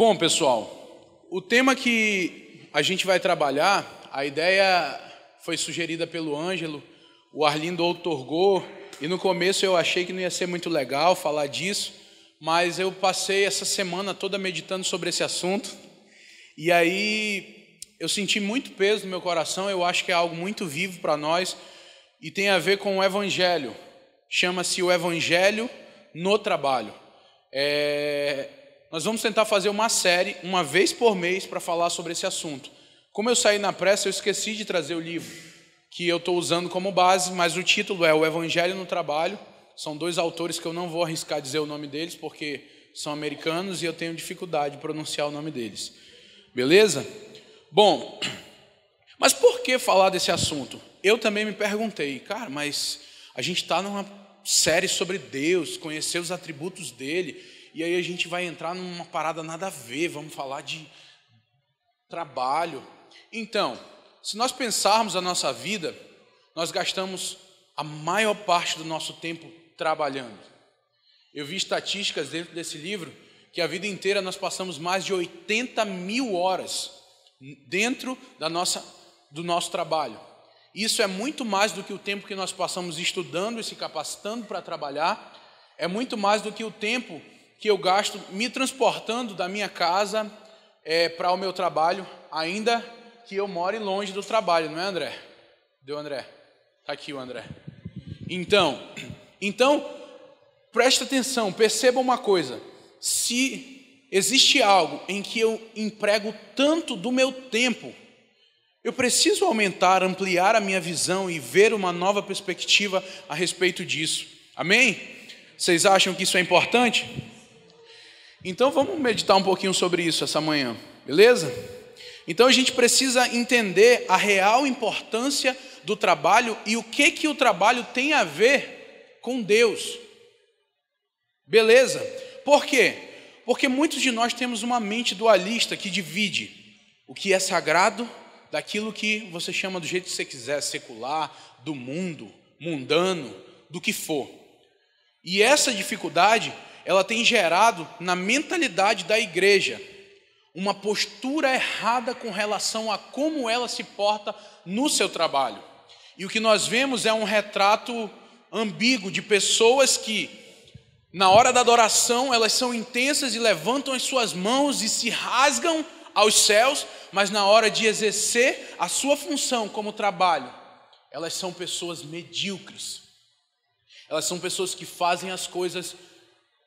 Bom, pessoal, o tema que a gente vai trabalhar, a ideia foi sugerida pelo Ângelo, o Arlindo outorgou, e no começo eu achei que não ia ser muito legal falar disso, mas eu passei essa semana toda meditando sobre esse assunto, e aí eu senti muito peso no meu coração, eu acho que é algo muito vivo para nós, e tem a ver com o Evangelho, chama-se o Evangelho no Trabalho. É, nós vamos tentar fazer uma série, uma vez por mês, para falar sobre esse assunto. Como eu saí na pressa, eu esqueci de trazer o livro que eu estou usando como base, mas o título é O Evangelho no Trabalho. São dois autores que eu não vou arriscar dizer o nome deles, porque são americanos e eu tenho dificuldade de pronunciar o nome deles. Beleza? Bom, mas por que falar desse assunto? Eu também me perguntei, cara, mas a gente está numa série sobre Deus, conhecer os atributos dele. E aí a gente vai entrar numa parada nada a ver, vamos falar de trabalho. Então, se nós pensarmos a nossa vida, nós gastamos a maior parte do nosso tempo trabalhando. Eu vi estatísticas dentro desse livro que a vida inteira nós passamos mais de 80 mil horas dentro da nossa, do nosso trabalho. Isso é muito mais do que o tempo que nós passamos estudando e se capacitando para trabalhar, é muito mais do que o tempo que eu gasto me transportando da minha casa é, para o meu trabalho, ainda que eu more longe do trabalho, não é, André? Deu, André? Está aqui o André. Então, então, preste atenção, perceba uma coisa. Se existe algo em que eu emprego tanto do meu tempo, eu preciso aumentar, ampliar a minha visão e ver uma nova perspectiva a respeito disso. Amém? Vocês acham que isso é importante? Então vamos meditar um pouquinho sobre isso essa manhã, beleza? Então a gente precisa entender a real importância do trabalho e o que que o trabalho tem a ver com Deus. Beleza? Por quê? Porque muitos de nós temos uma mente dualista que divide o que é sagrado daquilo que você chama do jeito que você quiser, secular, do mundo, mundano, do que for. E essa dificuldade ela tem gerado na mentalidade da igreja uma postura errada com relação a como ela se porta no seu trabalho. E o que nós vemos é um retrato ambíguo de pessoas que, na hora da adoração, elas são intensas e levantam as suas mãos e se rasgam aos céus, mas na hora de exercer a sua função como trabalho, elas são pessoas medíocres. Elas são pessoas que fazem as coisas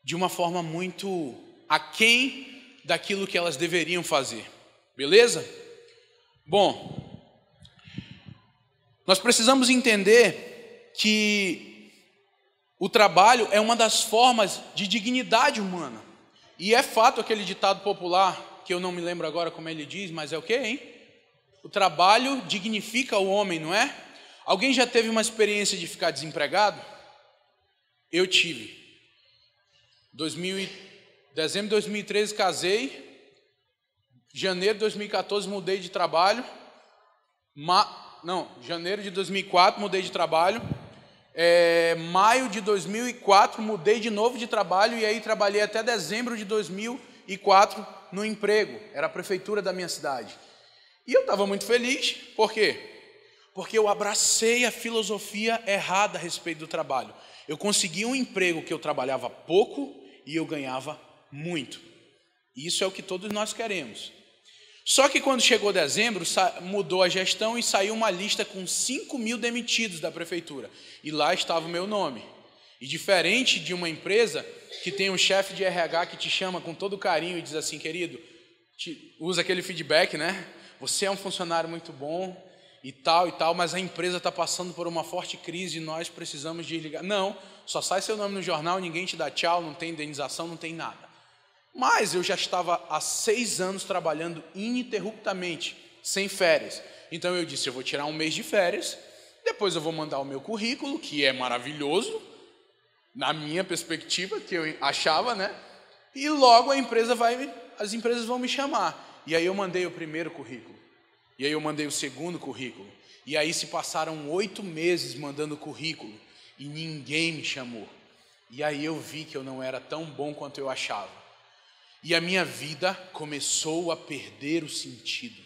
de uma forma muito aquém daquilo que elas deveriam fazer. Beleza? Bom, nós precisamos entender que o trabalho é uma das formas de dignidade humana. E é fato aquele ditado popular, que eu não me lembro agora como ele diz, mas é o que, hein? O trabalho dignifica o homem, não é? Alguém já teve uma experiência de ficar desempregado? Eu tive. 2000, dezembro de 2013 casei. Janeiro de 2014 mudei de trabalho. Ma, não, janeiro de 2004 mudei de trabalho. É, maio de 2004 mudei de novo de trabalho e aí trabalhei até dezembro de 2004 no emprego. Era a prefeitura da minha cidade. E eu estava muito feliz, por quê? Porque eu abracei a filosofia errada a respeito do trabalho. Eu consegui um emprego que eu trabalhava pouco e eu ganhava muito. Isso é o que todos nós queremos. Só que quando chegou dezembro, mudou a gestão e saiu uma lista com 5 mil demitidos da prefeitura. E lá estava o meu nome. E diferente de uma empresa que tem um chefe de RH que te chama com todo carinho e diz assim, querido, usa aquele feedback, né? Você é um funcionário muito bom e tal e tal, mas a empresa está passando por uma forte crise e nós precisamos ligar Não, só sai seu nome no jornal, ninguém te dá tchau, não tem indenização, não tem nada. Mas eu já estava há seis anos trabalhando ininterruptamente, sem férias. Então eu disse: eu vou tirar um mês de férias, depois eu vou mandar o meu currículo, que é maravilhoso, na minha perspectiva, que eu achava, né? E logo a empresa vai, as empresas vão me chamar. E aí eu mandei o primeiro currículo. E aí eu mandei o segundo currículo. E aí se passaram oito meses mandando currículo e ninguém me chamou. E aí eu vi que eu não era tão bom quanto eu achava. E a minha vida começou a perder o sentido.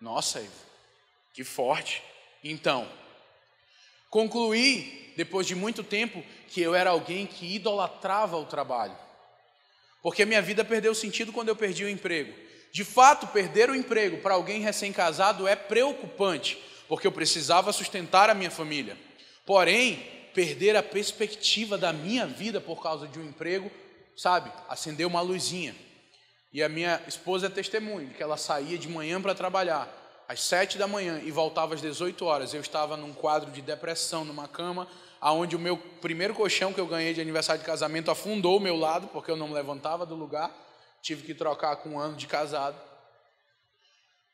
Nossa, Ivo, que forte. Então, concluí, depois de muito tempo, que eu era alguém que idolatrava o trabalho. Porque a minha vida perdeu sentido quando eu perdi o emprego. De fato, perder o emprego para alguém recém-casado é preocupante, porque eu precisava sustentar a minha família. Porém, perder a perspectiva da minha vida por causa de um emprego, sabe, acendeu uma luzinha. E a minha esposa é testemunha que ela saía de manhã para trabalhar às sete da manhã e voltava às 18 horas. Eu estava num quadro de depressão numa cama, aonde o meu primeiro colchão que eu ganhei de aniversário de casamento afundou o meu lado porque eu não me levantava do lugar. Tive que trocar com um ano de casado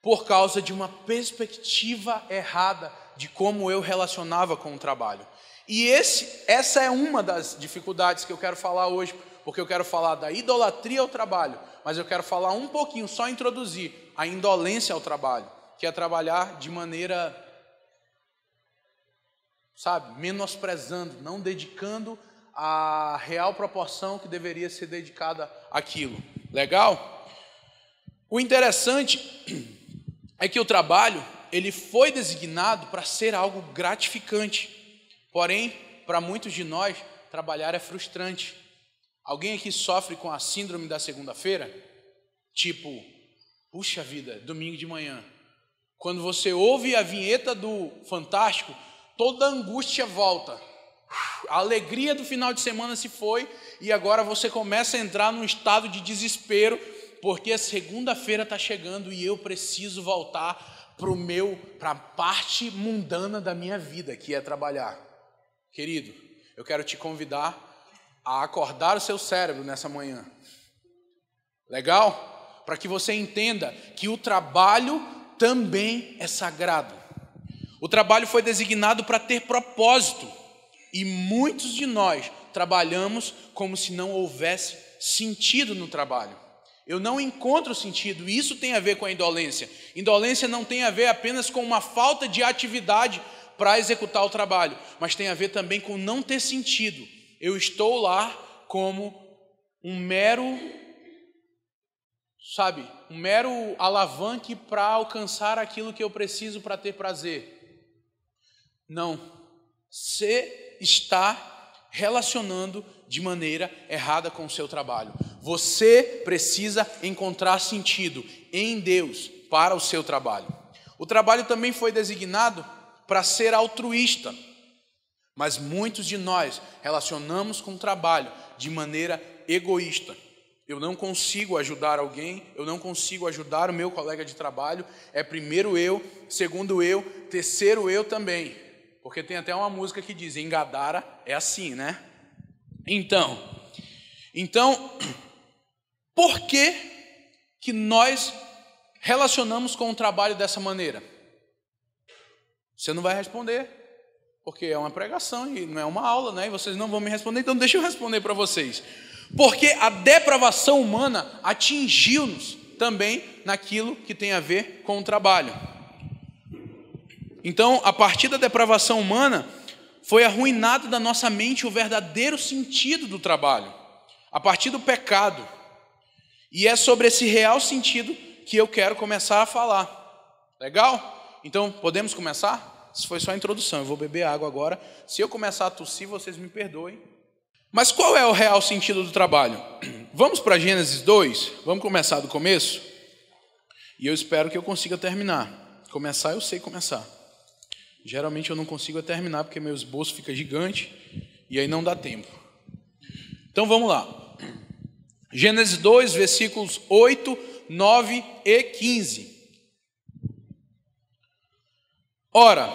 por causa de uma perspectiva errada de como eu relacionava com o trabalho. E esse, essa é uma das dificuldades que eu quero falar hoje, porque eu quero falar da idolatria ao trabalho, mas eu quero falar um pouquinho, só introduzir a indolência ao trabalho, que é trabalhar de maneira, sabe, menosprezando, não dedicando a real proporção que deveria ser dedicada àquilo. Legal? O interessante é que o trabalho ele foi designado para ser algo gratificante. Porém, para muitos de nós, trabalhar é frustrante. Alguém aqui sofre com a síndrome da segunda-feira? Tipo, puxa vida, domingo de manhã. Quando você ouve a vinheta do Fantástico, toda a angústia volta. A alegria do final de semana se foi e agora você começa a entrar num estado de desespero, porque a segunda-feira está chegando e eu preciso voltar para meu, para a parte mundana da minha vida, que é trabalhar. Querido, eu quero te convidar a acordar o seu cérebro nessa manhã. Legal? Para que você entenda que o trabalho também é sagrado. O trabalho foi designado para ter propósito, e muitos de nós trabalhamos como se não houvesse sentido no trabalho. Eu não encontro sentido. Isso tem a ver com a indolência. Indolência não tem a ver apenas com uma falta de atividade para executar o trabalho, mas tem a ver também com não ter sentido. Eu estou lá como um mero sabe, um mero alavanque para alcançar aquilo que eu preciso para ter prazer. Não. Você está relacionando de maneira errada com o seu trabalho. Você precisa encontrar sentido em Deus para o seu trabalho. O trabalho também foi designado para ser altruísta, mas muitos de nós relacionamos com o trabalho de maneira egoísta. Eu não consigo ajudar alguém, eu não consigo ajudar o meu colega de trabalho. É primeiro eu, segundo eu, terceiro eu também. Porque tem até uma música que diz: Engadara é assim, né? Então, então por que, que nós relacionamos com o trabalho dessa maneira? Você não vai responder, porque é uma pregação e não é uma aula, né? E vocês não vão me responder, então deixa eu responder para vocês. Porque a depravação humana atingiu-nos também naquilo que tem a ver com o trabalho. Então, a partir da depravação humana, foi arruinado da nossa mente o verdadeiro sentido do trabalho. A partir do pecado, e é sobre esse real sentido que eu quero começar a falar. Legal? Então, podemos começar? Isso foi só a introdução, eu vou beber água agora. Se eu começar a tossir, vocês me perdoem. Mas qual é o real sentido do trabalho? Vamos para Gênesis 2? Vamos começar do começo? E eu espero que eu consiga terminar. Começar, eu sei começar. Geralmente eu não consigo é terminar porque meu esboço fica gigante e aí não dá tempo. Então vamos lá. Gênesis 2, versículos 8, 9 e 15. Ora,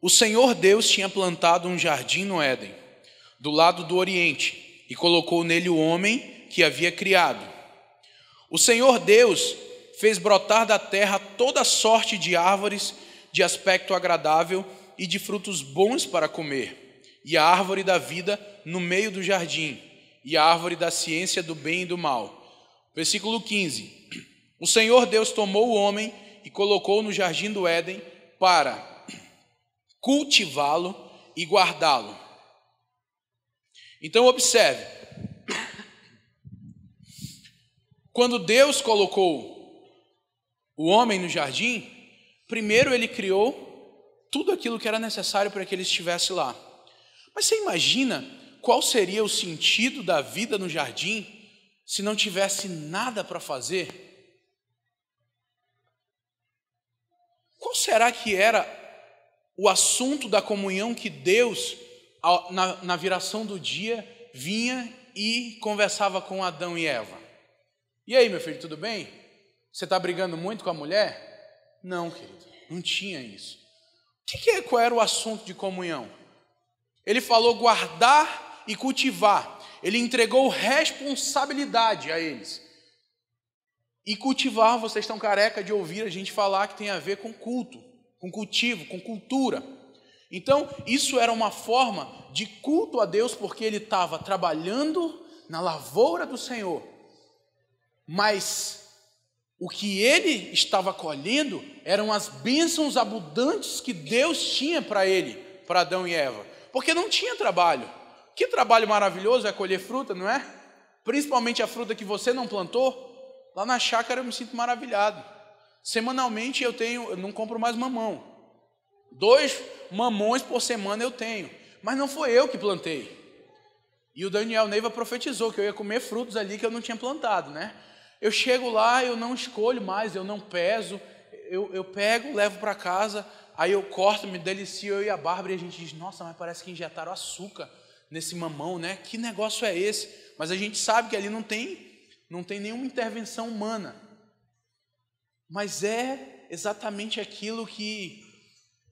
o Senhor Deus tinha plantado um jardim no Éden, do lado do Oriente, e colocou nele o homem que havia criado. O Senhor Deus fez brotar da terra toda sorte de árvores de aspecto agradável e de frutos bons para comer, e a árvore da vida no meio do jardim e a árvore da ciência do bem e do mal. Versículo 15: O Senhor Deus tomou o homem e colocou no jardim do Éden para cultivá-lo e guardá-lo. Então, observe: quando Deus colocou o homem no jardim, primeiro ele criou tudo aquilo que era necessário para que ele estivesse lá. Mas você imagina qual seria o sentido da vida no jardim se não tivesse nada para fazer? Qual será que era o assunto da comunhão que Deus, na, viração do dia, vinha e conversava com Adão e Eva? E aí, meu filho, tudo bem? Você está brigando muito com a mulher? Não, querido, não tinha isso. O que, que é, qual era o assunto de comunhão? Ele falou guardar e cultivar. Ele entregou responsabilidade a eles. E cultivar, vocês estão careca de ouvir a gente falar que tem a ver com culto, com cultivo, com cultura. Então, isso era uma forma de culto a Deus, porque ele estava trabalhando na lavoura do Senhor. Mas o que ele estava colhendo eram as bênçãos abundantes que Deus tinha para ele, para Adão e Eva, porque não tinha trabalho. Que trabalho maravilhoso é colher fruta, não é? Principalmente a fruta que você não plantou. Lá na chácara eu me sinto maravilhado. Semanalmente eu tenho, eu não compro mais mamão. Dois mamões por semana eu tenho, mas não foi eu que plantei. E o Daniel Neiva profetizou que eu ia comer frutos ali que eu não tinha plantado, né? Eu chego lá, eu não escolho mais, eu não peso, eu, eu pego, levo para casa, aí eu corto, me delicio, eu e a Bárbara, e a gente diz, nossa, mas parece que injetaram açúcar nesse mamão, né? Que negócio é esse? Mas a gente sabe que ali não tem, não tem nenhuma intervenção humana. Mas é exatamente aquilo que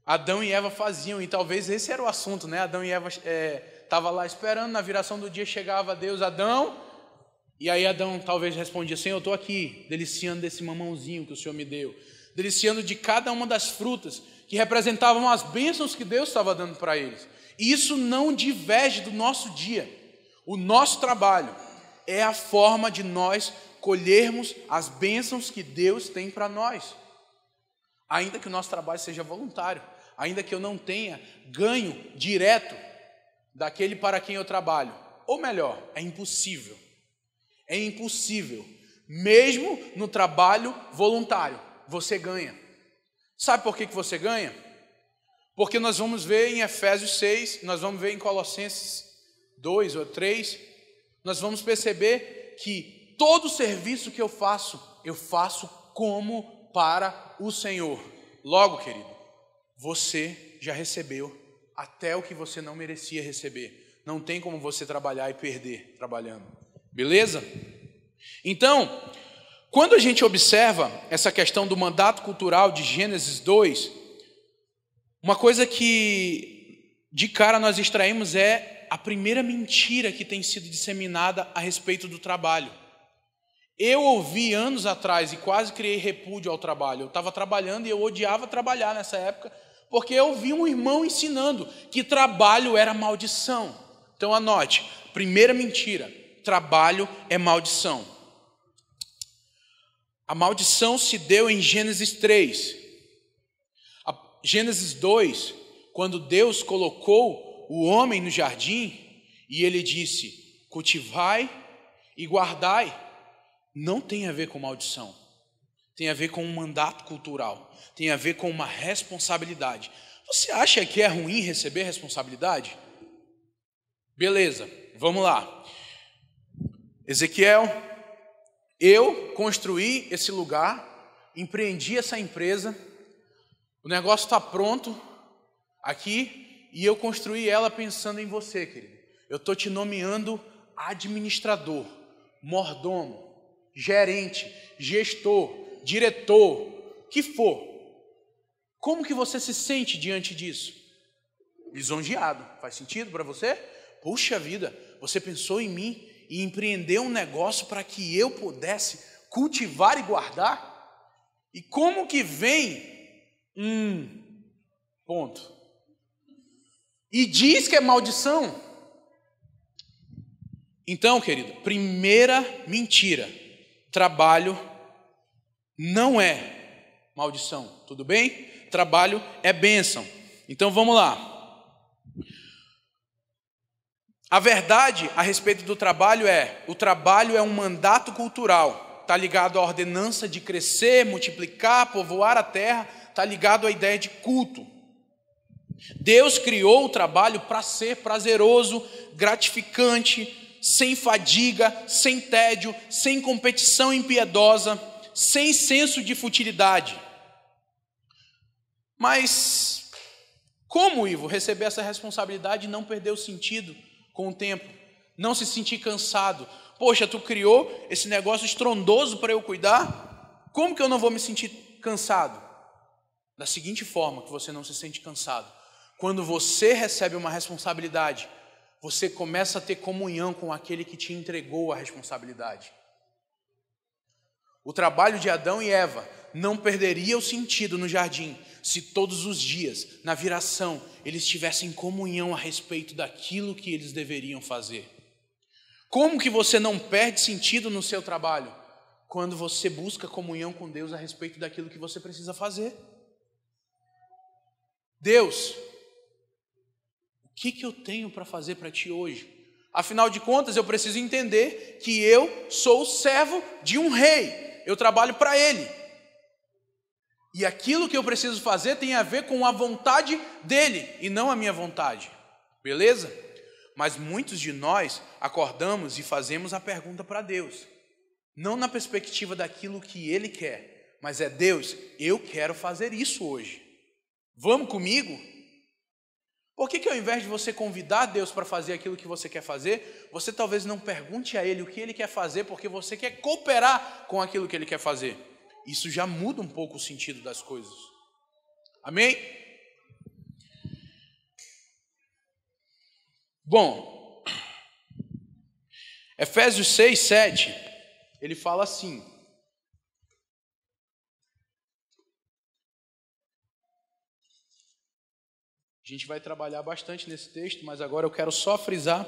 Adão e Eva faziam, e talvez esse era o assunto, né? Adão e Eva estavam é, lá esperando, na viração do dia chegava Deus, Adão, e aí Adão talvez respondia: Senhor, eu estou aqui, deliciando desse mamãozinho que o Senhor me deu, deliciando de cada uma das frutas que representavam as bênçãos que Deus estava dando para eles. E isso não diverge do nosso dia. O nosso trabalho é a forma de nós colhermos as bênçãos que Deus tem para nós. Ainda que o nosso trabalho seja voluntário, ainda que eu não tenha ganho direto daquele para quem eu trabalho. Ou melhor, é impossível. É impossível. Mesmo no trabalho voluntário, você ganha. Sabe por que, que você ganha? Porque nós vamos ver em Efésios 6, nós vamos ver em Colossenses 2 ou 3, nós vamos perceber que todo serviço que eu faço, eu faço como para o Senhor. Logo, querido, você já recebeu até o que você não merecia receber. Não tem como você trabalhar e perder trabalhando. Beleza? Então, quando a gente observa essa questão do mandato cultural de Gênesis 2, uma coisa que de cara nós extraímos é a primeira mentira que tem sido disseminada a respeito do trabalho. Eu ouvi anos atrás e quase criei repúdio ao trabalho. Eu estava trabalhando e eu odiava trabalhar nessa época, porque eu vi um irmão ensinando que trabalho era maldição. Então anote, primeira mentira, trabalho é maldição. A maldição se deu em Gênesis 3. Gênesis 2, quando Deus colocou o homem no jardim e ele disse: cultivai e guardai, não tem a ver com maldição, tem a ver com um mandato cultural, tem a ver com uma responsabilidade. Você acha que é ruim receber responsabilidade? Beleza, vamos lá. Ezequiel, eu construí esse lugar, empreendi essa empresa o negócio está pronto aqui e eu construí ela pensando em você, querido. Eu estou te nomeando administrador, mordomo, gerente, gestor, diretor, que for. Como que você se sente diante disso? Lisonjeado. Faz sentido para você? Puxa vida, você pensou em mim e empreendeu um negócio para que eu pudesse cultivar e guardar? E como que vem um ponto. E diz que é maldição. Então, querido, primeira mentira: trabalho não é maldição, tudo bem? Trabalho é bênção. Então vamos lá. A verdade a respeito do trabalho é: o trabalho é um mandato cultural, está ligado à ordenança de crescer, multiplicar, povoar a terra está ligado à ideia de culto. Deus criou o trabalho para ser prazeroso, gratificante, sem fadiga, sem tédio, sem competição impiedosa, sem senso de futilidade. Mas como, Ivo, receber essa responsabilidade e não perder o sentido com o tempo? Não se sentir cansado? Poxa, tu criou esse negócio estrondoso para eu cuidar? Como que eu não vou me sentir cansado? Da seguinte forma que você não se sente cansado. Quando você recebe uma responsabilidade, você começa a ter comunhão com aquele que te entregou a responsabilidade. O trabalho de Adão e Eva não perderia o sentido no jardim se todos os dias, na viração, eles tivessem comunhão a respeito daquilo que eles deveriam fazer. Como que você não perde sentido no seu trabalho? Quando você busca comunhão com Deus a respeito daquilo que você precisa fazer. Deus, o que, que eu tenho para fazer para ti hoje? Afinal de contas, eu preciso entender que eu sou o servo de um rei, eu trabalho para ele. E aquilo que eu preciso fazer tem a ver com a vontade dele e não a minha vontade, beleza? Mas muitos de nós acordamos e fazemos a pergunta para Deus, não na perspectiva daquilo que ele quer, mas é Deus, eu quero fazer isso hoje. Vamos comigo? Por que, que ao invés de você convidar Deus para fazer aquilo que você quer fazer, você talvez não pergunte a Ele o que Ele quer fazer, porque você quer cooperar com aquilo que Ele quer fazer? Isso já muda um pouco o sentido das coisas. Amém? Bom, Efésios 6, 7, ele fala assim. A gente vai trabalhar bastante nesse texto, mas agora eu quero só frisar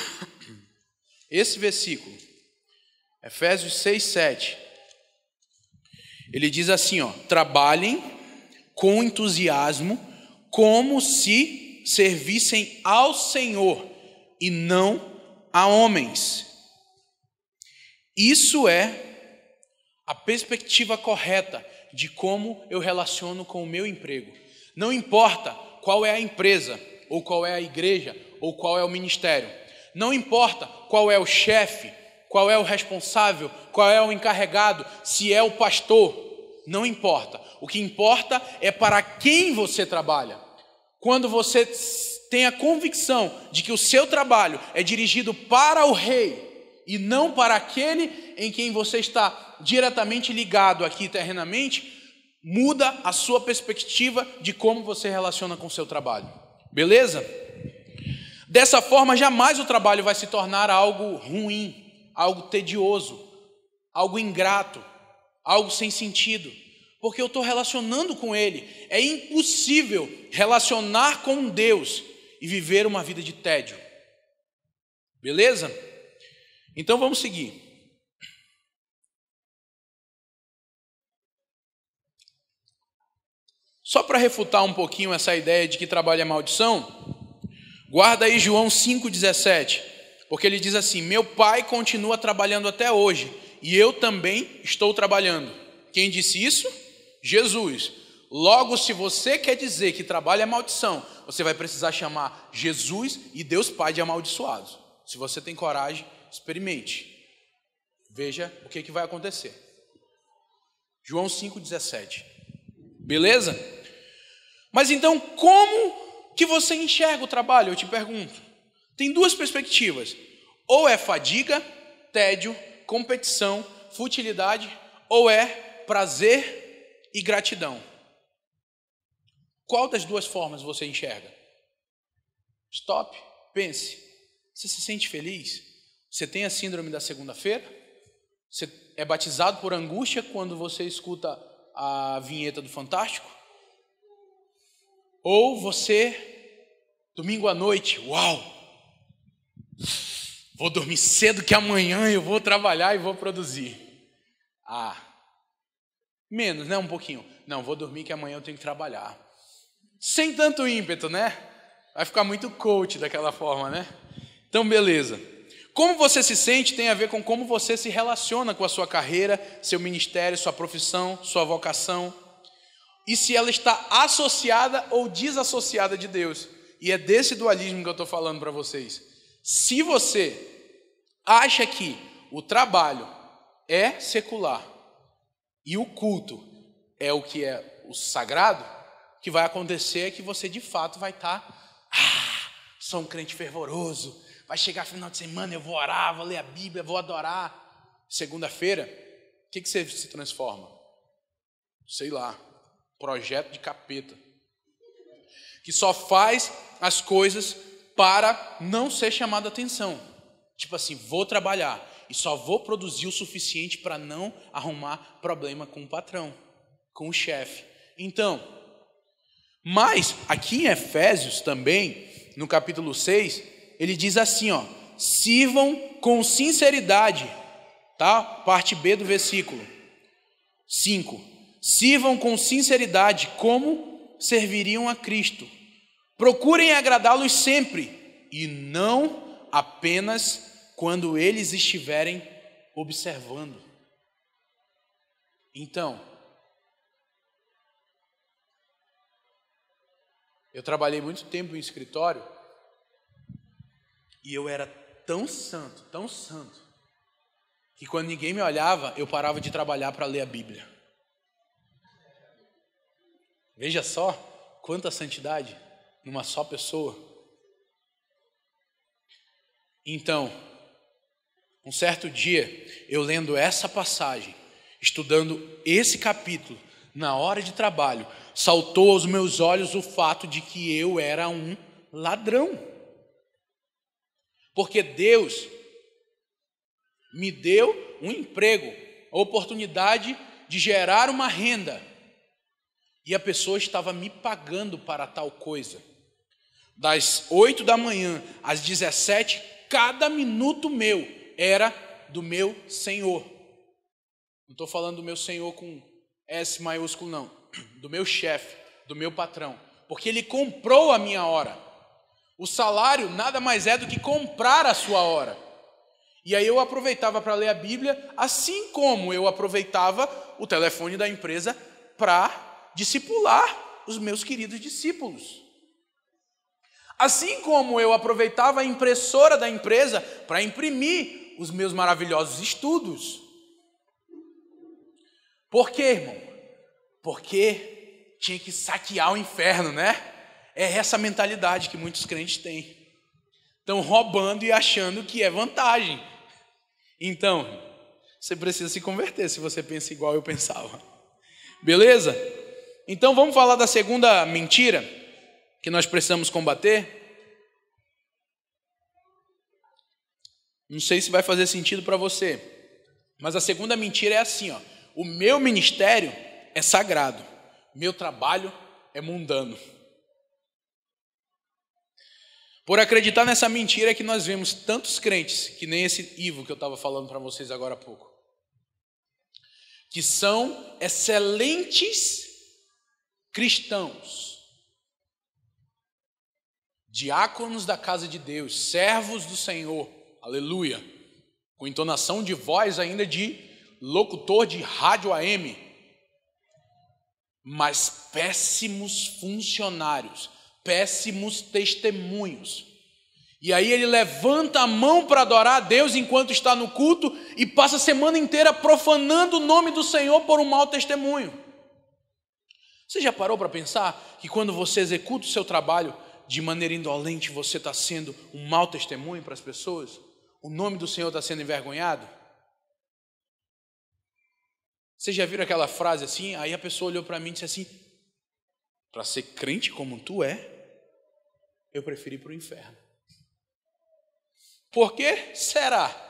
esse versículo. Efésios 6, 7. Ele diz assim, ó: "Trabalhem com entusiasmo, como se servissem ao Senhor e não a homens." Isso é a perspectiva correta de como eu relaciono com o meu emprego. Não importa qual é a empresa, ou qual é a igreja, ou qual é o ministério. Não importa qual é o chefe, qual é o responsável, qual é o encarregado, se é o pastor. Não importa. O que importa é para quem você trabalha. Quando você tem a convicção de que o seu trabalho é dirigido para o rei e não para aquele em quem você está diretamente ligado aqui terrenamente, Muda a sua perspectiva de como você relaciona com o seu trabalho. Beleza? Dessa forma, jamais o trabalho vai se tornar algo ruim, algo tedioso, algo ingrato, algo sem sentido, porque eu estou relacionando com Ele. É impossível relacionar com Deus e viver uma vida de tédio. Beleza? Então vamos seguir. Só para refutar um pouquinho essa ideia de que trabalho é maldição, guarda aí João 5,17, porque ele diz assim: Meu pai continua trabalhando até hoje, e eu também estou trabalhando. Quem disse isso? Jesus. Logo, se você quer dizer que trabalho é maldição, você vai precisar chamar Jesus e Deus Pai de amaldiçoados. Se você tem coragem, experimente. Veja o que, que vai acontecer. João 5,17. Beleza? Mas então, como que você enxerga o trabalho? Eu te pergunto. Tem duas perspectivas: ou é fadiga, tédio, competição, futilidade, ou é prazer e gratidão. Qual das duas formas você enxerga? Stop, pense. Você se sente feliz? Você tem a síndrome da segunda-feira? Você é batizado por angústia quando você escuta a vinheta do Fantástico? Ou você, domingo à noite, uau, vou dormir cedo que amanhã eu vou trabalhar e vou produzir. Ah, menos, né? Um pouquinho. Não, vou dormir que amanhã eu tenho que trabalhar. Sem tanto ímpeto, né? Vai ficar muito coach daquela forma, né? Então, beleza. Como você se sente tem a ver com como você se relaciona com a sua carreira, seu ministério, sua profissão, sua vocação e se ela está associada ou desassociada de Deus. E é desse dualismo que eu estou falando para vocês. Se você acha que o trabalho é secular e o culto é o que é o sagrado, o que vai acontecer é que você de fato vai estar. Tá, ah, sou um crente fervoroso. Vai chegar final de semana, eu vou orar, vou ler a Bíblia, vou adorar. Segunda-feira, o que, que você se transforma? Sei lá, Projeto de capeta. Que só faz as coisas para não ser chamado a atenção. Tipo assim, vou trabalhar e só vou produzir o suficiente para não arrumar problema com o patrão, com o chefe. Então, mas aqui em Efésios também, no capítulo 6, ele diz assim, ó: "Sirvam com sinceridade", tá? Parte B do versículo 5 Sirvam com sinceridade como serviriam a Cristo. Procurem agradá-los sempre e não apenas quando eles estiverem observando. Então, eu trabalhei muito tempo em escritório e eu era tão santo, tão santo, que quando ninguém me olhava, eu parava de trabalhar para ler a Bíblia. Veja só quanta santidade numa só pessoa. Então, um certo dia, eu lendo essa passagem, estudando esse capítulo, na hora de trabalho, saltou aos meus olhos o fato de que eu era um ladrão. Porque Deus me deu um emprego, a oportunidade de gerar uma renda e a pessoa estava me pagando para tal coisa. Das oito da manhã às dezessete cada minuto meu era do meu Senhor. Não estou falando do meu Senhor com S maiúsculo, não. Do meu chefe, do meu patrão. Porque ele comprou a minha hora. O salário nada mais é do que comprar a sua hora. E aí eu aproveitava para ler a Bíblia, assim como eu aproveitava o telefone da empresa para discipular os meus queridos discípulos. Assim como eu aproveitava a impressora da empresa para imprimir os meus maravilhosos estudos. Por quê, irmão? Porque tinha que saquear o inferno, né? É essa mentalidade que muitos crentes têm. Estão roubando e achando que é vantagem. Então, você precisa se converter se você pensa igual eu pensava. Beleza? Então vamos falar da segunda mentira que nós precisamos combater. Não sei se vai fazer sentido para você, mas a segunda mentira é assim, ó. O meu ministério é sagrado, meu trabalho é mundano. Por acreditar nessa mentira é que nós vemos tantos crentes, que nem esse Ivo que eu estava falando para vocês agora há pouco, que são excelentes cristãos, diáconos da casa de Deus, servos do Senhor, aleluia, com entonação de voz ainda de locutor de rádio AM, mas péssimos funcionários, péssimos testemunhos. E aí ele levanta a mão para adorar a Deus enquanto está no culto e passa a semana inteira profanando o nome do Senhor por um mau testemunho. Você já parou para pensar que quando você executa o seu trabalho de maneira indolente, você está sendo um mau testemunho para as pessoas? O nome do Senhor está sendo envergonhado? Vocês já viram aquela frase assim? Aí a pessoa olhou para mim e disse assim: Para ser crente como tu é, eu preferi ir para o inferno. Por que será?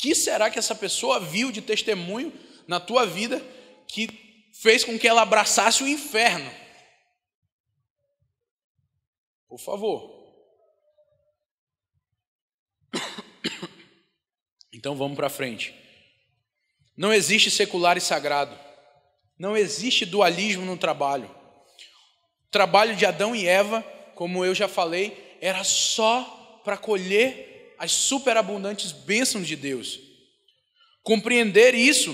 que será que essa pessoa viu de testemunho na tua vida que fez com que ela abraçasse o inferno. Por favor. Então vamos para frente. Não existe secular e sagrado. Não existe dualismo no trabalho. O trabalho de Adão e Eva, como eu já falei, era só para colher as superabundantes bênçãos de Deus. Compreender isso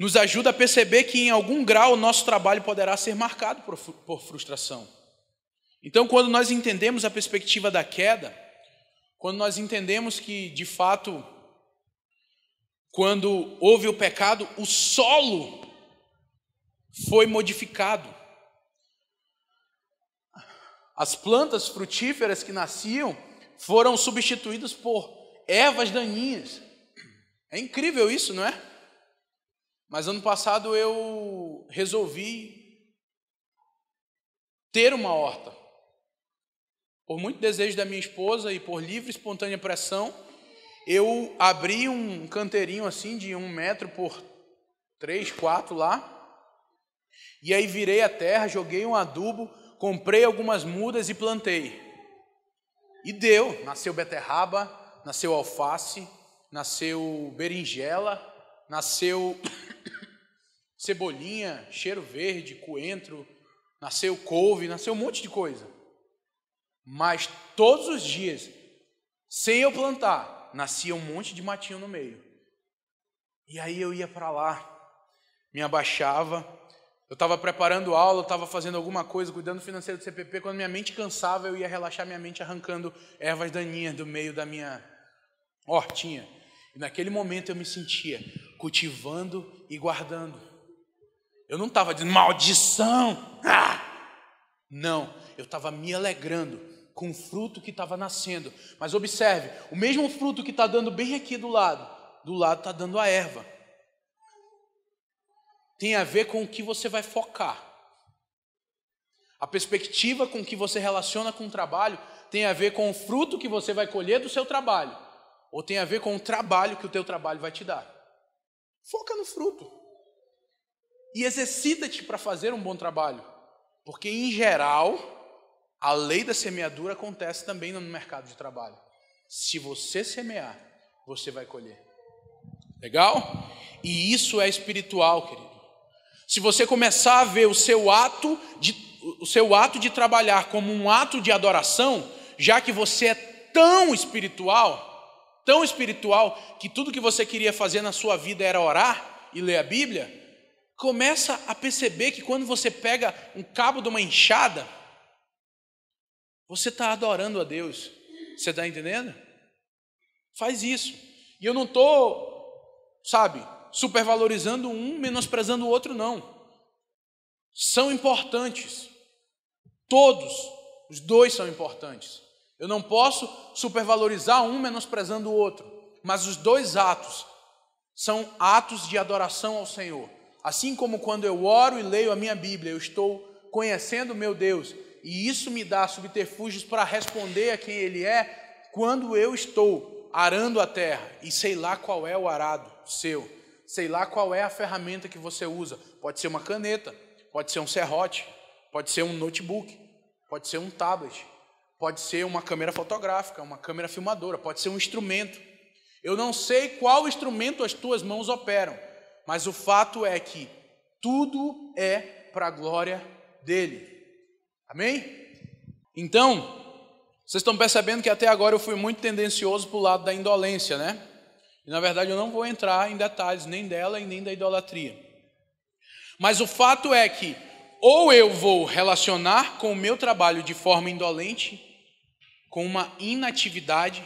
nos ajuda a perceber que em algum grau o nosso trabalho poderá ser marcado por, por frustração. Então, quando nós entendemos a perspectiva da queda, quando nós entendemos que, de fato, quando houve o pecado, o solo foi modificado. As plantas frutíferas que nasciam foram substituídas por ervas daninhas. É incrível isso, não é? Mas ano passado eu resolvi ter uma horta. Por muito desejo da minha esposa e por livre e espontânea pressão, eu abri um canteirinho assim de um metro por três, quatro lá. E aí virei a terra, joguei um adubo, comprei algumas mudas e plantei. E deu, nasceu beterraba, nasceu alface, nasceu berinjela, nasceu cebolinha, cheiro verde, coentro, nasceu couve, nasceu um monte de coisa. Mas todos os dias, sem eu plantar, nascia um monte de matinho no meio. E aí eu ia para lá, me abaixava, eu estava preparando aula, eu estava fazendo alguma coisa, cuidando financeiro do CPP. Quando minha mente cansava, eu ia relaxar minha mente arrancando ervas daninhas do meio da minha hortinha. E naquele momento eu me sentia cultivando e guardando. Eu não estava dizendo maldição. Ah! Não, eu estava me alegrando com o fruto que estava nascendo. Mas observe, o mesmo fruto que está dando bem aqui do lado, do lado está dando a erva. Tem a ver com o que você vai focar. A perspectiva com que você relaciona com o trabalho tem a ver com o fruto que você vai colher do seu trabalho, ou tem a ver com o trabalho que o teu trabalho vai te dar. Foca no fruto e exercita-te para fazer um bom trabalho. Porque, em geral, a lei da semeadura acontece também no mercado de trabalho. Se você semear, você vai colher. Legal? E isso é espiritual, querido. Se você começar a ver o seu ato de, o seu ato de trabalhar como um ato de adoração, já que você é tão espiritual, tão espiritual, que tudo que você queria fazer na sua vida era orar e ler a Bíblia, começa a perceber que quando você pega um cabo de uma enxada, você está adorando a Deus. Você está entendendo? Faz isso. E eu não estou, sabe, supervalorizando um, menosprezando o outro, não. São importantes. Todos, os dois são importantes. Eu não posso supervalorizar um menosprezando o outro, mas os dois atos são atos de adoração ao Senhor Assim como quando eu oro e leio a minha Bíblia, eu estou conhecendo meu Deus e isso me dá subterfúgios para responder a quem Ele é, quando eu estou arando a terra e sei lá qual é o arado seu, sei lá qual é a ferramenta que você usa, pode ser uma caneta, pode ser um serrote, pode ser um notebook, pode ser um tablet, pode ser uma câmera fotográfica, uma câmera filmadora, pode ser um instrumento. Eu não sei qual instrumento as tuas mãos operam mas o fato é que tudo é para a glória dele. Amém? Então, vocês estão percebendo que até agora eu fui muito tendencioso para o lado da indolência, né? E na verdade eu não vou entrar em detalhes nem dela e nem da idolatria. Mas o fato é que ou eu vou relacionar com o meu trabalho de forma indolente, com uma inatividade,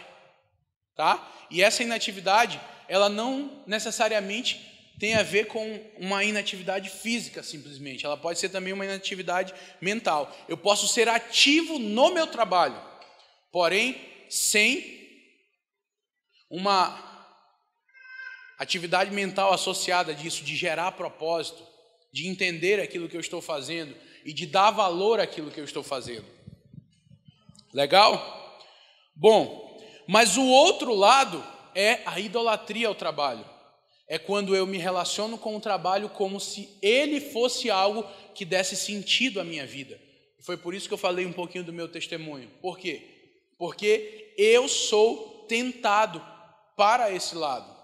tá? E essa inatividade, ela não necessariamente tem a ver com uma inatividade física, simplesmente. Ela pode ser também uma inatividade mental. Eu posso ser ativo no meu trabalho, porém, sem uma atividade mental associada disso, de gerar propósito, de entender aquilo que eu estou fazendo e de dar valor àquilo que eu estou fazendo. Legal? Bom, mas o outro lado é a idolatria ao trabalho é quando eu me relaciono com o trabalho como se ele fosse algo que desse sentido à minha vida. foi por isso que eu falei um pouquinho do meu testemunho. Por quê? Porque eu sou tentado para esse lado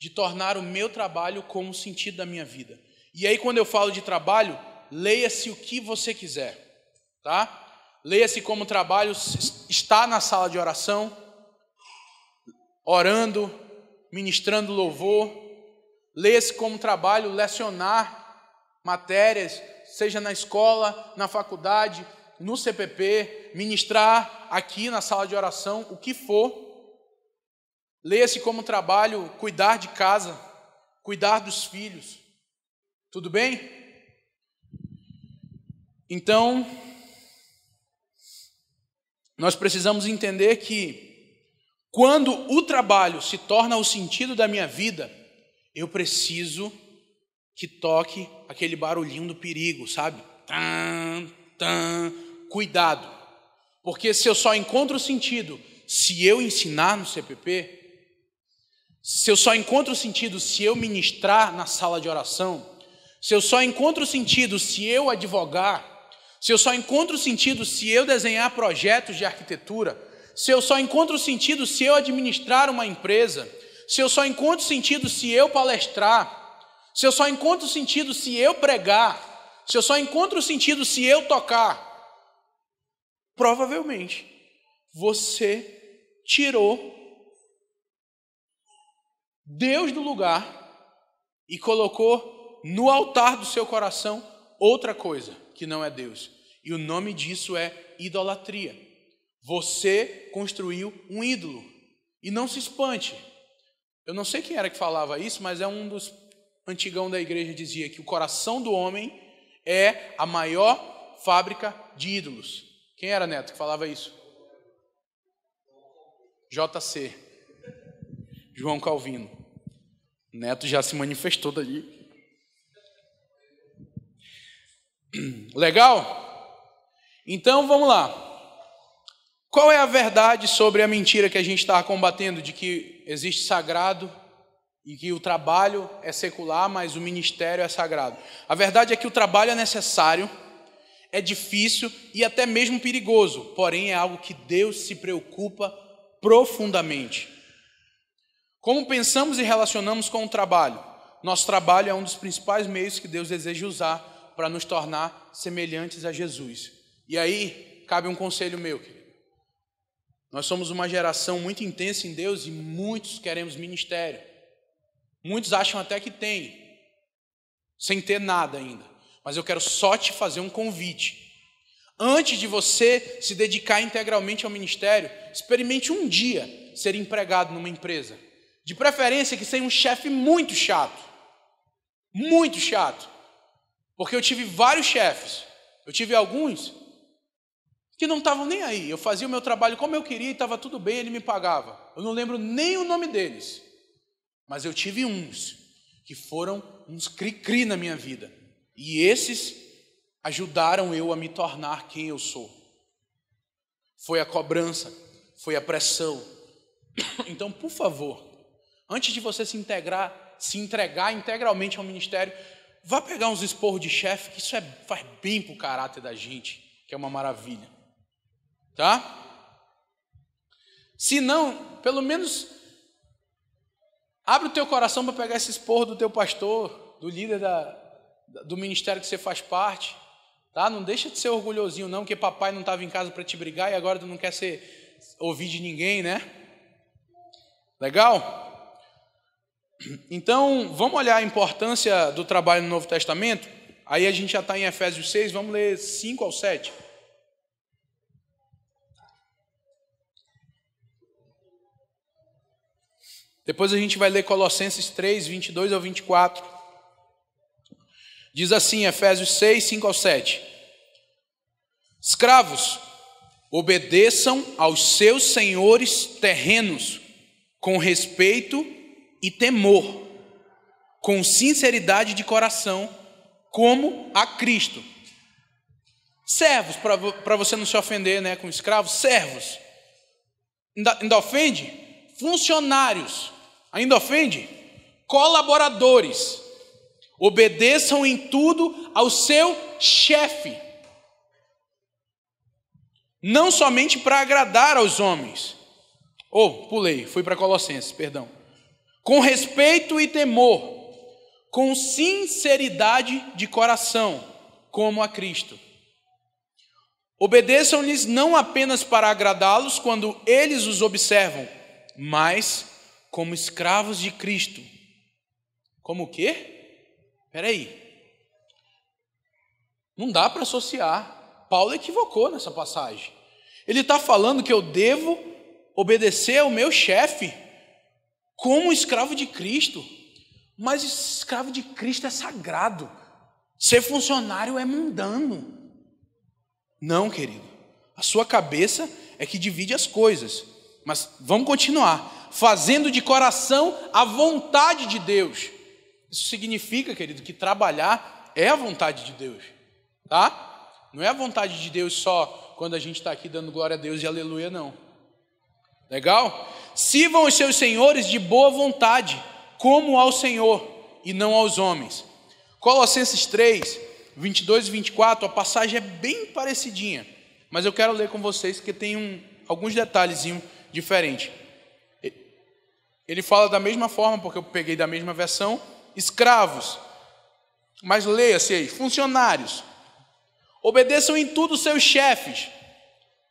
de tornar o meu trabalho como sentido da minha vida. E aí quando eu falo de trabalho, leia-se o que você quiser, tá? Leia-se como trabalho está na sala de oração, orando, ministrando louvor, Lê-se como trabalho lecionar matérias, seja na escola, na faculdade, no CPP, ministrar aqui na sala de oração, o que for. Lê-se como trabalho cuidar de casa, cuidar dos filhos. Tudo bem? Então, nós precisamos entender que quando o trabalho se torna o sentido da minha vida, eu preciso que toque aquele barulhinho do perigo, sabe? Tan, tan, cuidado. Porque se eu só encontro sentido se eu ensinar no CPP, se eu só encontro sentido se eu ministrar na sala de oração, se eu só encontro sentido se eu advogar, se eu só encontro sentido se eu desenhar projetos de arquitetura, se eu só encontro sentido se eu administrar uma empresa, se eu só encontro sentido se eu palestrar, se eu só encontro sentido se eu pregar, se eu só encontro sentido se eu tocar, provavelmente você tirou Deus do lugar e colocou no altar do seu coração outra coisa que não é Deus. E o nome disso é idolatria. Você construiu um ídolo. E não se espante, eu não sei quem era que falava isso, mas é um dos antigão da igreja dizia que o coração do homem é a maior fábrica de ídolos. Quem era Neto que falava isso? JC, João Calvino. Neto já se manifestou dali. Legal? Então vamos lá. Qual é a verdade sobre a mentira que a gente está combatendo de que existe sagrado e que o trabalho é secular, mas o ministério é sagrado. A verdade é que o trabalho é necessário, é difícil e até mesmo perigoso, porém é algo que Deus se preocupa profundamente. Como pensamos e relacionamos com o trabalho? Nosso trabalho é um dos principais meios que Deus deseja usar para nos tornar semelhantes a Jesus. E aí cabe um conselho meu, querido. Nós somos uma geração muito intensa em Deus e muitos queremos ministério. Muitos acham até que tem, sem ter nada ainda. Mas eu quero só te fazer um convite. Antes de você se dedicar integralmente ao ministério, experimente um dia ser empregado numa empresa. De preferência que seja um chefe muito chato. Muito chato. Porque eu tive vários chefes. Eu tive alguns que não estavam nem aí. Eu fazia o meu trabalho como eu queria e estava tudo bem, ele me pagava. Eu não lembro nem o nome deles. Mas eu tive uns que foram uns cri-cri na minha vida. E esses ajudaram eu a me tornar quem eu sou. Foi a cobrança, foi a pressão. Então, por favor, antes de você se integrar, se entregar integralmente ao ministério, vá pegar uns esporros de chefe, que isso é, faz bem para o caráter da gente, que é uma maravilha. Tá? Se não, pelo menos abre o teu coração para pegar esse esporro do teu pastor, do líder da, do ministério que você faz parte. Tá? Não deixa de ser orgulhosinho, não, que papai não estava em casa para te brigar e agora tu não quer ser, ouvir de ninguém, né? Legal? Então, vamos olhar a importância do trabalho no Novo Testamento? Aí a gente já está em Efésios 6, vamos ler 5 ao 7. Depois a gente vai ler Colossenses 3, 22 ao 24. Diz assim, Efésios 6, 5 ao 7. Escravos, obedeçam aos seus senhores terrenos com respeito e temor, com sinceridade de coração, como a Cristo. Servos, para você não se ofender né, com escravos, servos. Ainda, ainda ofende? Funcionários ainda ofende? Colaboradores, obedeçam em tudo ao seu chefe, não somente para agradar aos homens. Ou, oh, pulei, fui para Colossenses, perdão. Com respeito e temor, com sinceridade de coração, como a Cristo. Obedeçam-lhes não apenas para agradá-los quando eles os observam, mas como escravos de Cristo. Como o quê? Peraí. Não dá para associar. Paulo equivocou nessa passagem. Ele está falando que eu devo obedecer ao meu chefe como escravo de Cristo. Mas escravo de Cristo é sagrado. Ser funcionário é mundano. Não, querido. A sua cabeça é que divide as coisas. Mas vamos continuar fazendo de coração a vontade de Deus. Isso significa, querido, que trabalhar é a vontade de Deus, tá? Não é a vontade de Deus só quando a gente está aqui dando glória a Deus e aleluia, não. Legal? Sirvam os seus senhores de boa vontade, como ao Senhor e não aos homens. Colossenses 3, 22 e 24, a passagem é bem parecidinha, mas eu quero ler com vocês que tem um, alguns detalhezinhos diferentes. Ele fala da mesma forma, porque eu peguei da mesma versão, escravos. Mas leia-se aí, funcionários. Obedeçam em tudo seus chefes,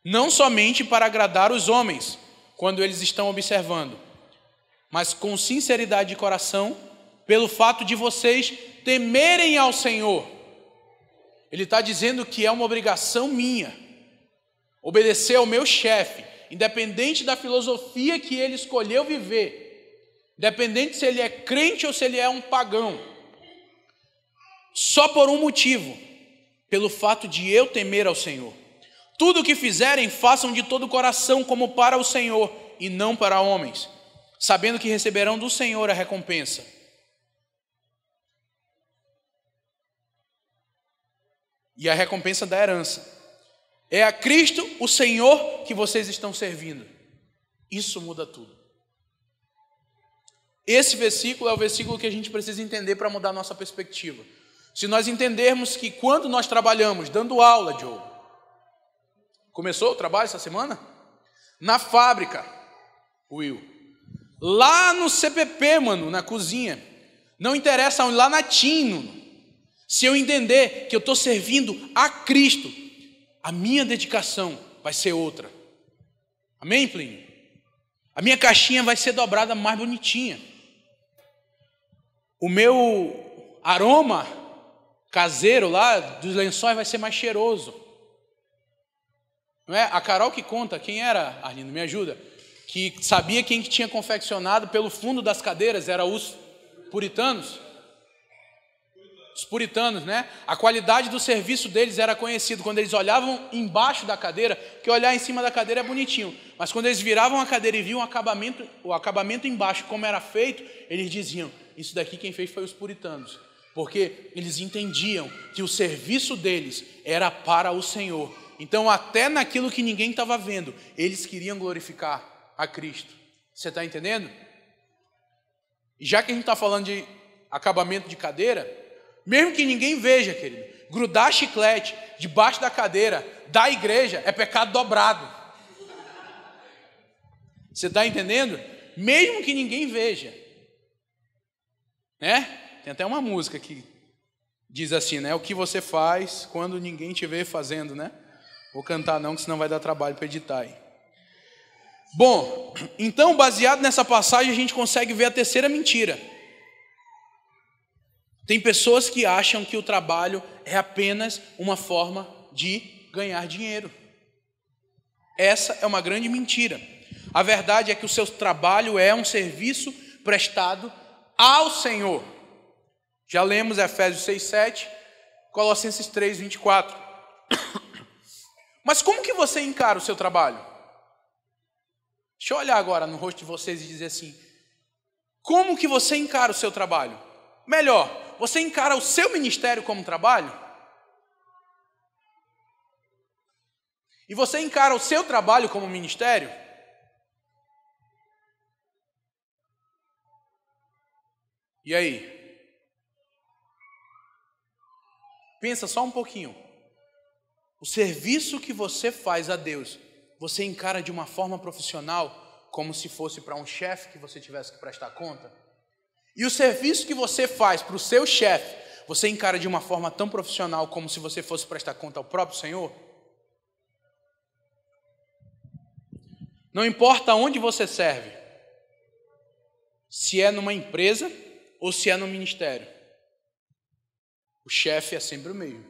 não somente para agradar os homens, quando eles estão observando, mas com sinceridade de coração, pelo fato de vocês temerem ao Senhor. Ele está dizendo que é uma obrigação minha obedecer ao meu chefe, independente da filosofia que ele escolheu viver, independente se ele é crente ou se ele é um pagão, só por um motivo, pelo fato de eu temer ao Senhor. Tudo o que fizerem, façam de todo o coração como para o Senhor e não para homens, sabendo que receberão do Senhor a recompensa. E a recompensa da herança. É a Cristo, o Senhor, que vocês estão servindo. Isso muda tudo. Esse versículo é o versículo que a gente precisa entender para mudar nossa perspectiva. Se nós entendermos que quando nós trabalhamos, dando aula, Joe, começou o trabalho essa semana? Na fábrica, Will, lá no CPP, mano, na cozinha, não interessa, lá na Tino, se eu entender que eu estou servindo a Cristo, a minha dedicação vai ser outra. Amém, Plínio? A minha caixinha vai ser dobrada mais bonitinha. O meu aroma caseiro lá dos lençóis vai ser mais cheiroso. Não é? A Carol que conta, quem era, Arlindo, me ajuda, que sabia quem que tinha confeccionado pelo fundo das cadeiras, era os puritanos os puritanos, né? A qualidade do serviço deles era conhecido quando eles olhavam embaixo da cadeira, que olhar em cima da cadeira é bonitinho, mas quando eles viravam a cadeira e viam o acabamento, o acabamento embaixo como era feito, eles diziam: isso daqui quem fez foi os puritanos, porque eles entendiam que o serviço deles era para o Senhor. Então, até naquilo que ninguém estava vendo, eles queriam glorificar a Cristo. Você está entendendo? E já que a gente está falando de acabamento de cadeira, mesmo que ninguém veja, querido, grudar chiclete debaixo da cadeira da igreja é pecado dobrado. Você está entendendo? Mesmo que ninguém veja. Né? Tem até uma música que diz assim, né? O que você faz quando ninguém te vê fazendo, né? Vou cantar não, que senão vai dar trabalho para editar aí. Bom, então baseado nessa passagem a gente consegue ver a terceira mentira. Tem pessoas que acham que o trabalho é apenas uma forma de ganhar dinheiro. Essa é uma grande mentira. A verdade é que o seu trabalho é um serviço prestado ao Senhor. Já lemos Efésios 6, 7, Colossenses 3, 24. Mas como que você encara o seu trabalho? Deixa eu olhar agora no rosto de vocês e dizer assim: como que você encara o seu trabalho? Melhor, você encara o seu ministério como trabalho? E você encara o seu trabalho como ministério? E aí? Pensa só um pouquinho. O serviço que você faz a Deus, você encara de uma forma profissional, como se fosse para um chefe que você tivesse que prestar conta? E o serviço que você faz para o seu chefe, você encara de uma forma tão profissional como se você fosse prestar conta ao próprio Senhor? Não importa onde você serve, se é numa empresa ou se é no ministério, o chefe é sempre o meio.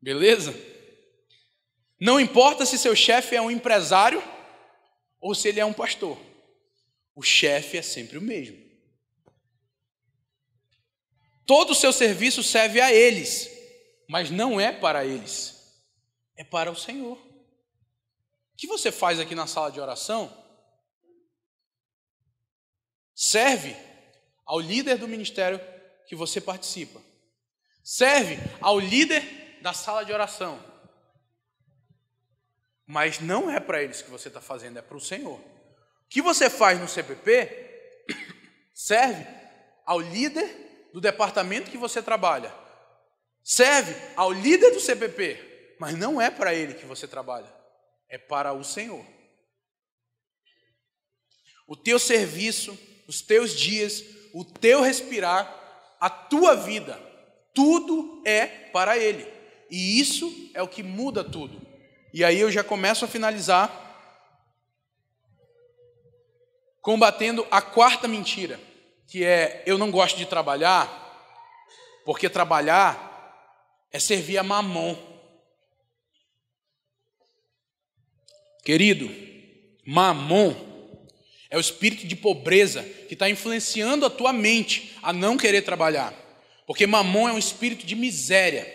Beleza? Não importa se seu chefe é um empresário ou se ele é um pastor. O chefe é sempre o mesmo. Todo o seu serviço serve a eles, mas não é para eles, é para o Senhor. O que você faz aqui na sala de oração? Serve ao líder do ministério que você participa, serve ao líder da sala de oração, mas não é para eles que você está fazendo, é para o Senhor. O que você faz no CPP serve ao líder do departamento que você trabalha, serve ao líder do CPP, mas não é para ele que você trabalha, é para o Senhor. O teu serviço, os teus dias, o teu respirar, a tua vida, tudo é para Ele. E isso é o que muda tudo. E aí eu já começo a finalizar combatendo a quarta mentira, que é eu não gosto de trabalhar, porque trabalhar é servir a mamon. Querido, mamon é o espírito de pobreza que está influenciando a tua mente a não querer trabalhar. Porque mamon é um espírito de miséria,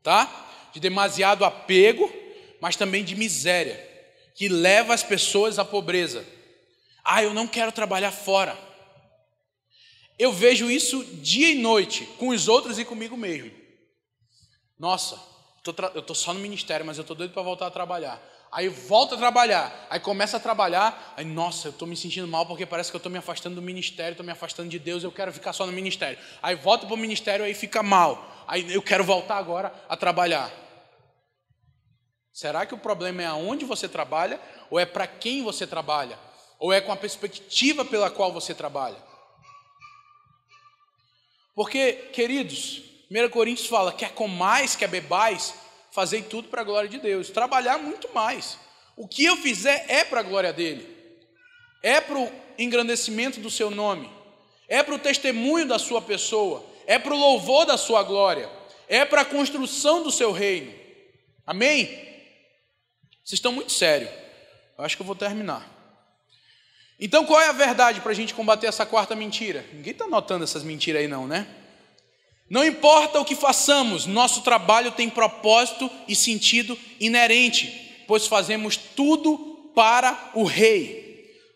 tá? De demasiado apego, mas também de miséria, que leva as pessoas à pobreza. Ah, eu não quero trabalhar fora. Eu vejo isso dia e noite, com os outros e comigo mesmo. Nossa, eu estou só no ministério, mas eu estou doido para voltar a trabalhar. Aí volta a trabalhar, aí começa a trabalhar, aí nossa, eu estou me sentindo mal porque parece que eu estou me afastando do ministério, estou me afastando de Deus, eu quero ficar só no ministério. Aí volta para o ministério, aí fica mal. Aí eu quero voltar agora a trabalhar. Será que o problema é aonde você trabalha ou é para quem você trabalha? ou é com a perspectiva pela qual você trabalha? Porque, queridos, 1 Coríntios fala: quer comais, quer bebais, fazei tudo para a glória de Deus. Trabalhar muito mais. O que eu fizer é para a glória dele, é para o engrandecimento do seu nome, é para o testemunho da sua pessoa, é para o louvor da sua glória, é para a construção do seu reino. Amém? Vocês estão muito sérios. Eu acho que eu vou terminar. Então qual é a verdade para a gente combater essa quarta mentira? Ninguém está notando essas mentiras aí, não, né? Não importa o que façamos, nosso trabalho tem propósito e sentido inerente, pois fazemos tudo para o Rei.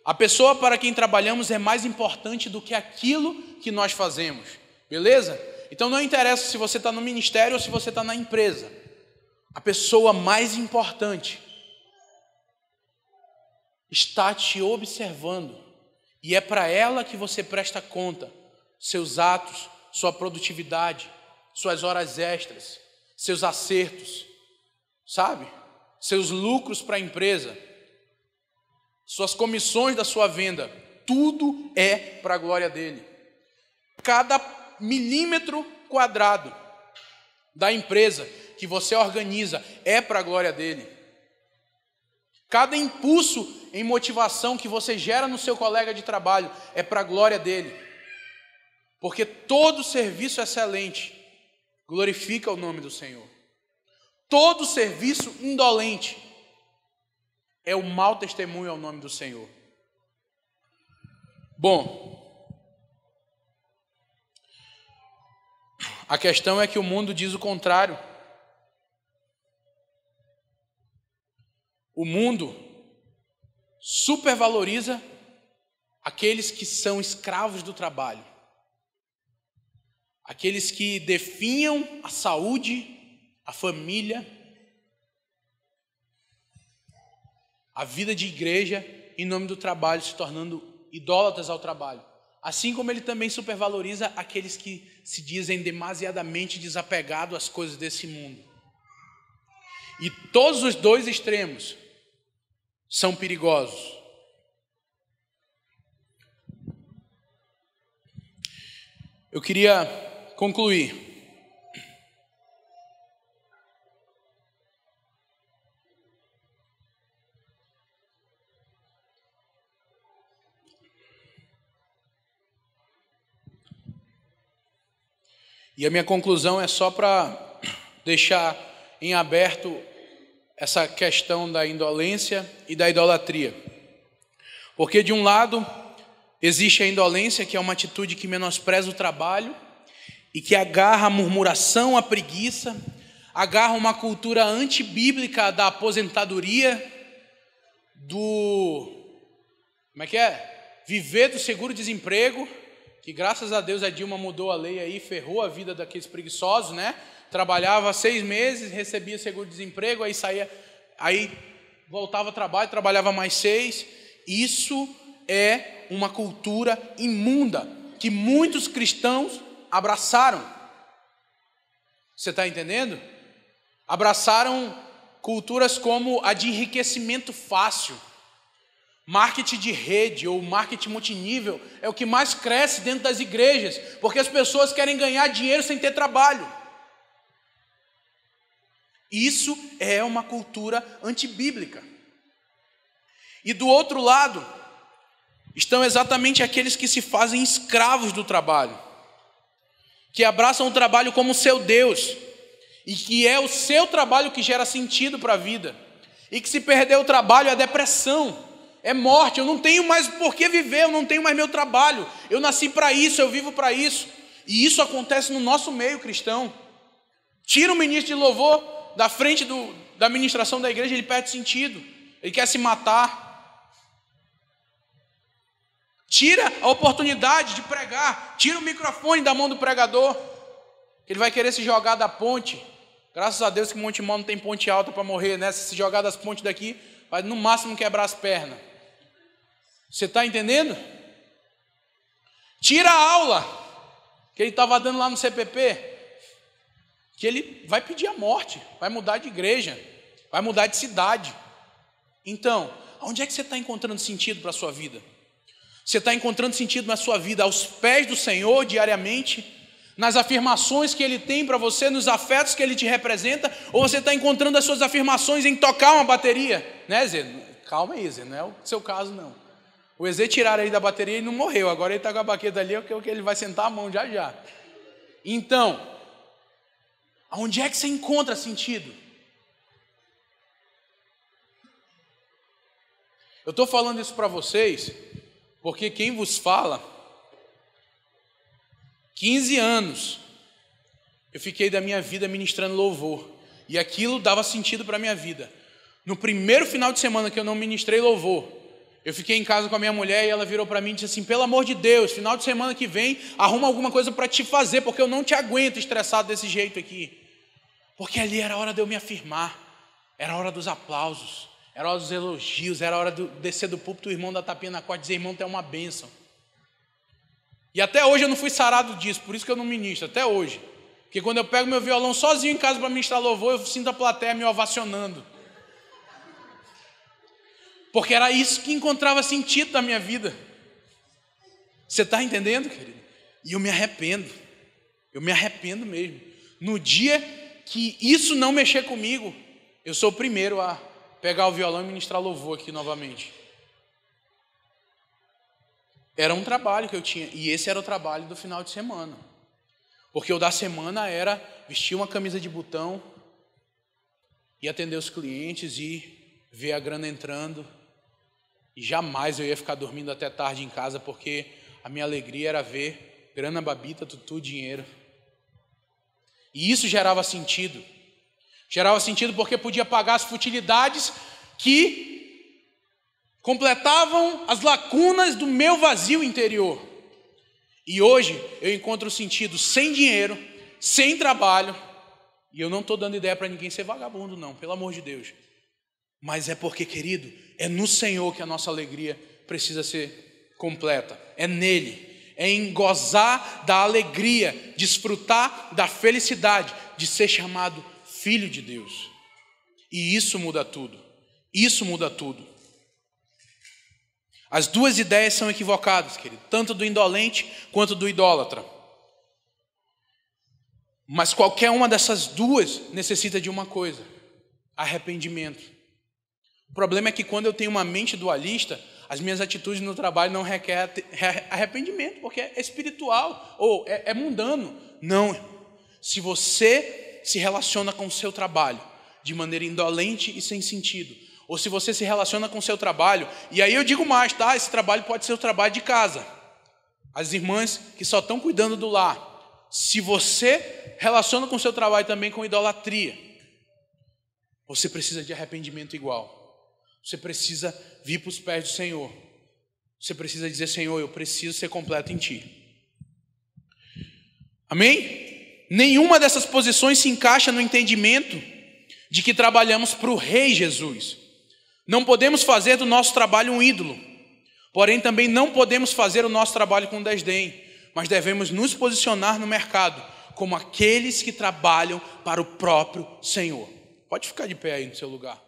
A pessoa para quem trabalhamos é mais importante do que aquilo que nós fazemos, beleza? Então não interessa se você está no ministério ou se você está na empresa. A pessoa mais importante está te observando e é para ela que você presta conta seus atos, sua produtividade, suas horas extras, seus acertos, sabe? Seus lucros para a empresa, suas comissões da sua venda, tudo é para a glória dele. Cada milímetro quadrado da empresa que você organiza é para a glória dele. Cada impulso em motivação que você gera no seu colega de trabalho é para a glória dele. Porque todo serviço excelente glorifica o nome do Senhor. Todo serviço indolente é o mau testemunho ao nome do Senhor. Bom, a questão é que o mundo diz o contrário. O mundo supervaloriza aqueles que são escravos do trabalho, aqueles que definham a saúde, a família, a vida de igreja em nome do trabalho, se tornando idólatras ao trabalho. Assim como ele também supervaloriza aqueles que se dizem demasiadamente desapegados às coisas desse mundo. E todos os dois extremos, são perigosos. Eu queria concluir. E a minha conclusão é só para deixar em aberto essa questão da indolência e da idolatria. Porque, de um lado, existe a indolência, que é uma atitude que menospreza o trabalho e que agarra a murmuração, a preguiça, agarra uma cultura antibíblica da aposentadoria, do. Como é que é? Viver do seguro-desemprego, que graças a Deus a Dilma mudou a lei aí, ferrou a vida daqueles preguiçosos, né? trabalhava seis meses, recebia seguro-desemprego, aí saía, aí voltava ao trabalho, trabalhava mais seis. Isso é uma cultura imunda que muitos cristãos abraçaram. Você está entendendo? Abraçaram culturas como a de enriquecimento fácil. Marketing de rede ou marketing multinível é o que mais cresce dentro das igrejas, porque as pessoas querem ganhar dinheiro sem ter trabalho. Isso é uma cultura antibíblica. E do outro lado, estão exatamente aqueles que se fazem escravos do trabalho, que abraçam o trabalho como seu Deus, e que é o seu trabalho que gera sentido para a vida, e que se perder o trabalho é depressão, é morte, eu não tenho mais por que viver, eu não tenho mais meu trabalho, eu nasci para isso, eu vivo para isso, e isso acontece no nosso meio cristão. Tira o ministro de louvor, da frente do, da administração da igreja, ele perde sentido. Ele quer se matar. Tira a oportunidade de pregar. Tira o microfone da mão do pregador. Ele vai querer se jogar da ponte. Graças a Deus que Monte Mão não tem ponte alta para morrer, né? Se se jogar das pontes daqui, vai no máximo quebrar as pernas. Você está entendendo? Tira a aula que ele estava dando lá no CPP que ele vai pedir a morte, vai mudar de igreja, vai mudar de cidade. Então, onde é que você está encontrando sentido para a sua vida? Você está encontrando sentido na sua vida aos pés do Senhor diariamente? Nas afirmações que Ele tem para você, nos afetos que Ele te representa? Ou você está encontrando as suas afirmações em tocar uma bateria? Né, Zé? Calma aí, Zé, não é o seu caso, não. O Zé tiraram aí da bateria e não morreu. Agora ele está com a baqueta ali, é, é o que ele vai sentar a mão já já. Então, Aonde é que você encontra sentido? Eu estou falando isso para vocês, porque quem vos fala, 15 anos, eu fiquei da minha vida ministrando louvor, e aquilo dava sentido para a minha vida. No primeiro final de semana que eu não ministrei louvor, eu fiquei em casa com a minha mulher e ela virou para mim e disse assim: pelo amor de Deus, final de semana que vem, arruma alguma coisa para te fazer, porque eu não te aguento estressado desse jeito aqui. Porque ali era a hora de eu me afirmar, era a hora dos aplausos, era a hora dos elogios, era a hora de descer do púlpito o irmão da tapinha na corda e dizer: irmão, tu é uma bênção. E até hoje eu não fui sarado disso, por isso que eu não ministro, até hoje. Porque quando eu pego meu violão sozinho em casa para ministrar louvor, eu sinto a plateia me ovacionando. Porque era isso que encontrava sentido na minha vida. Você está entendendo, querido? E eu me arrependo. Eu me arrependo mesmo. No dia que isso não mexer comigo, eu sou o primeiro a pegar o violão e ministrar louvor aqui novamente. Era um trabalho que eu tinha, e esse era o trabalho do final de semana. Porque o da semana era vestir uma camisa de botão e atender os clientes e ver a grana entrando. E jamais eu ia ficar dormindo até tarde em casa, porque a minha alegria era ver grana, babita, tutu, dinheiro. E isso gerava sentido. Gerava sentido porque podia pagar as futilidades que completavam as lacunas do meu vazio interior. E hoje eu encontro sentido sem dinheiro, sem trabalho, e eu não estou dando ideia para ninguém ser vagabundo, não, pelo amor de Deus. Mas é porque, querido, é no Senhor que a nossa alegria precisa ser completa, é nele. É em gozar da alegria, desfrutar da felicidade de ser chamado filho de Deus. E isso muda tudo. Isso muda tudo. As duas ideias são equivocadas, querido, tanto do indolente quanto do idólatra. Mas qualquer uma dessas duas necessita de uma coisa: arrependimento. O problema é que quando eu tenho uma mente dualista, as minhas atitudes no trabalho não requerem arrependimento, porque é espiritual ou é, é mundano. Não. Se você se relaciona com o seu trabalho de maneira indolente e sem sentido, ou se você se relaciona com o seu trabalho, e aí eu digo mais, tá? Esse trabalho pode ser o trabalho de casa. As irmãs que só estão cuidando do lar. Se você relaciona com o seu trabalho também com idolatria, você precisa de arrependimento igual. Você precisa vir para os pés do Senhor. Você precisa dizer: Senhor, eu preciso ser completo em Ti. Amém? Nenhuma dessas posições se encaixa no entendimento de que trabalhamos para o Rei Jesus. Não podemos fazer do nosso trabalho um ídolo, porém também não podemos fazer o nosso trabalho com desdém, mas devemos nos posicionar no mercado como aqueles que trabalham para o próprio Senhor. Pode ficar de pé aí no seu lugar.